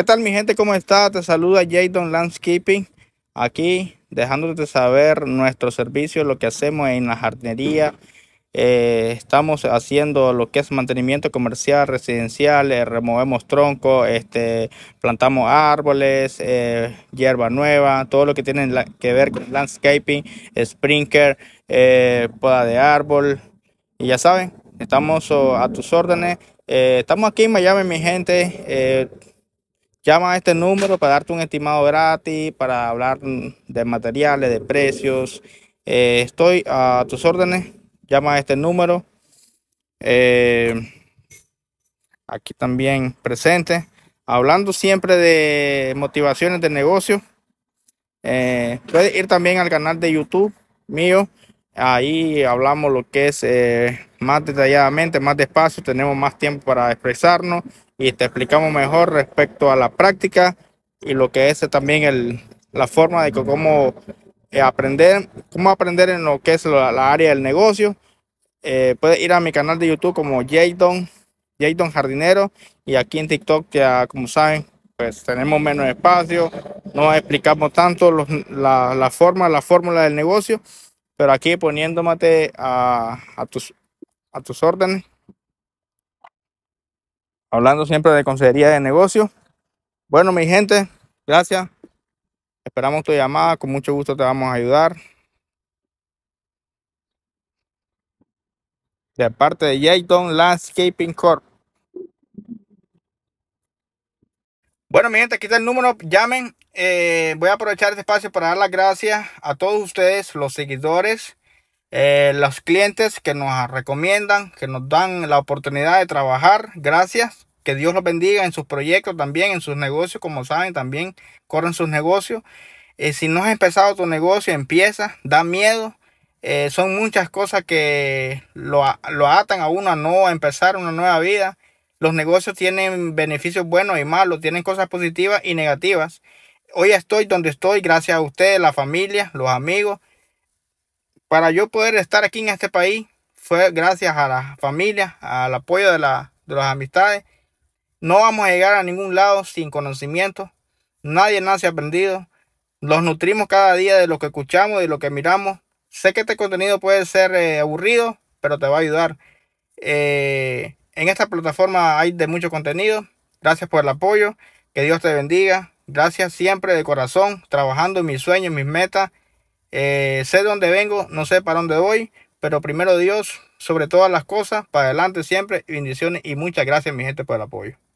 ¿Qué tal mi gente? ¿Cómo está? Te saluda Jaydon Landscaping. Aquí dejándote saber nuestro servicio, lo que hacemos en la jardinería. Eh, estamos haciendo lo que es mantenimiento comercial, residencial, eh, removemos troncos, este, plantamos árboles, eh, hierba nueva, todo lo que tiene que ver con landscaping, sprinkler, poda de árbol. Y ya saben, estamos oh, a tus órdenes. estamos aquí en Miami, mi gente Llama a este número para darte un estimado gratis, para hablar de materiales, de precios. Eh, estoy a tus órdenes. Llama a este número. Eh, aquí también presente. Hablando siempre de motivaciones de negocio. Eh, puedes ir también al canal de YouTube mío. Ahí hablamos lo que es eh, más detalladamente, más despacio, tenemos más tiempo para expresarnos y te explicamos mejor respecto a la práctica y lo que es también la forma de cómo eh, aprender, cómo aprender en lo que es la, área del negocio. Eh, puedes ir a mi canal de YouTube como Jaydon Jadon Jardinero y aquí en TikTok que, como saben pues tenemos menos espacio, no explicamos tanto la, la forma, la fórmula del negocio pero aquí poniéndomate a, tus, a tus órdenes, hablando siempre de consejería de negocio. Bueno, mi gente, gracias. Esperamos tu llamada. Con mucho gusto te vamos a ayudar. De parte de Jayton Landscaping Corp. Bueno, mi gente, aquí está el número. Llamen. Eh, voy a aprovechar este espacio para dar las gracias a todos ustedes, los seguidores, eh, los clientes que nos recomiendan, que nos dan la oportunidad de trabajar. Gracias. Que Dios los bendiga en sus proyectos también, en sus negocios. Como saben, también corren sus negocios. Eh, si no has empezado tu negocio, empieza. Da miedo. son muchas cosas que lo, lo atan a uno a no empezar una nueva vida los negocios tienen beneficios buenos y malos, tienen cosas positivas y negativas. Hoy estoy donde estoy gracias a ustedes, la familia, los amigos. Para yo poder estar aquí en este país fue gracias a la familia, al apoyo de, las amistades. No vamos a llegar a ningún lado sin conocimiento. Nadie nace aprendido. Nos nutrimos cada día de lo que escuchamos y de lo que miramos. Sé que este contenido puede ser eh, aburrido, pero te va a ayudar. Eh, en esta plataforma hay de mucho contenido. Gracias por el apoyo. Que Dios te bendiga. Gracias siempre de corazón, trabajando en mis sueños, mis metas. Eh, sé sé dónde vengo, no sé para dónde voy, pero primero Dios, sobre todas las cosas, para adelante siempre. Bendiciones y muchas gracias, mi gente, por el apoyo.